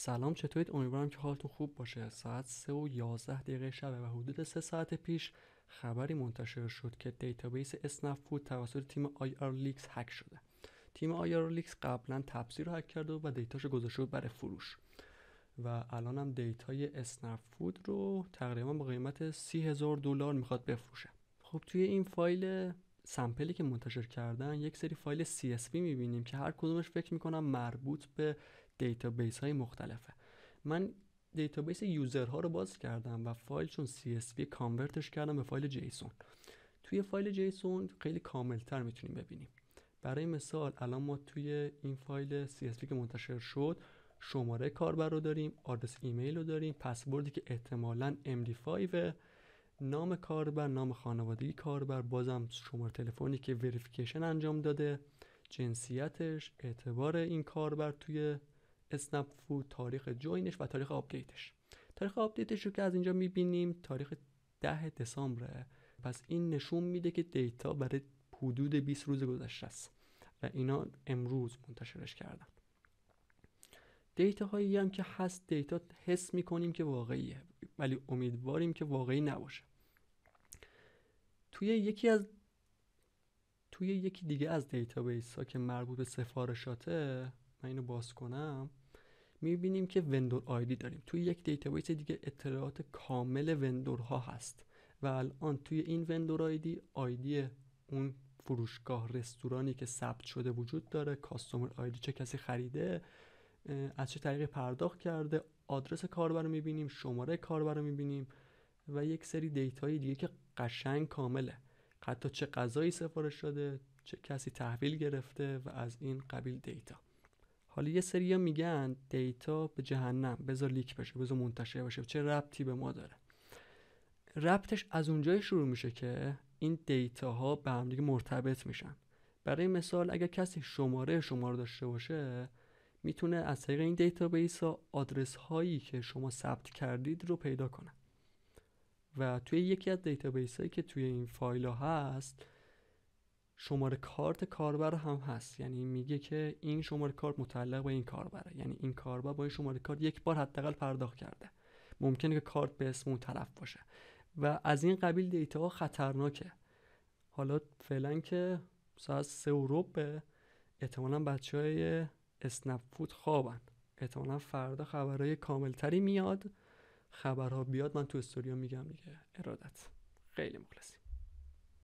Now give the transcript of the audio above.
سلام چطورید امیدوارم که حالتون خوب باشه ساعت 3 و 11 دقیقه شب و حدود 3 ساعت پیش خبری منتشر شد که دیتابیس اسنپ فود توسط تیم آی آر لیکس هک شده تیم آی آر لیکس قبلا تپسی رو هک کرده و دیتاشو گذاشته بود برای فروش و الان هم دیتای اسنپ فود رو تقریبا با قیمت 30000 دلار میخواد بفروشه خب توی این فایل سمپلی که منتشر کردن یک سری فایل CSV میبینیم که هر کدومش فکر میکنم مربوط به دیتابیس های مختلفه من دیتابیس یوزرها رو باز کردم و فایل چون CSV کانورتش کردم به فایل جیسون توی فایل جیسون خیلی کاملتر میتونیم ببینیم برای مثال الان ما توی این فایل CSV که منتشر شد شماره کاربر رو داریم آدرس ایمیل رو داریم پسوردی که احتمالا MD5 نام کاربر نام خانوادگی کاربر بازم شماره تلفنی که وریفیکیشن انجام داده جنسیتش اعتبار این کاربر توی اسنپ فود تاریخ جوینش و تاریخ آپدیتش تاریخ آپدیتش رو که از اینجا میبینیم تاریخ 10 دسامبره پس این نشون میده که دیتا برای حدود 20 روز گذشته است و اینا امروز منتشرش کردن دیتا هایی هم که هست دیتا حس میکنیم که واقعیه ولی امیدواریم که واقعی نباشه توی یکی از توی یکی دیگه از دیتابیس ها که مربوط به سفارشاته من اینو باز کنم میبینیم که وندور آیدی داریم توی یک دیتابیس دیگه اطلاعات کامل ها هست و الان توی این وندور آیدی آیدی اون فروشگاه رستورانی که ثبت شده وجود داره کاستومر آیدی چه کسی خریده از چه طریقی پرداخت کرده آدرس کاربر رو میبینیم شماره کاربر رو میبینیم و یک سری دیتای دیگه که قشنگ کامله حتی چه غذایی سفارش شده چه کسی تحویل گرفته و از این قبیل دیتا حالا یه سری میگن دیتا به جهنم بذار لیک بشه بذار منتشر بشه چه ربطی به ما داره ربطش از اونجای شروع میشه که این دیتا ها به هم دیگه مرتبط میشن برای مثال اگر کسی شماره شما داشته باشه میتونه از طریق این دیتابیس ها آدرس هایی که شما ثبت کردید رو پیدا کنه و توی یکی از دیتابیس هایی که توی این فایل ها هست شماره کارت کاربر هم هست یعنی میگه که این شماره کارت متعلق به این کاربره یعنی این کاربر با این شماره کارت یک بار حداقل پرداخت کرده ممکنه که کارت به اسم اون طرف باشه و از این قبیل دیتا ها خطرناکه حالا فعلا که ساعت سه و ربه احتمالا بچه های اسنپ فود خوابن احتمالا فردا خبرهای کاملتری میاد خبرها بیاد من تو استوریا میگم دیگه ارادت خیلی مخلصیم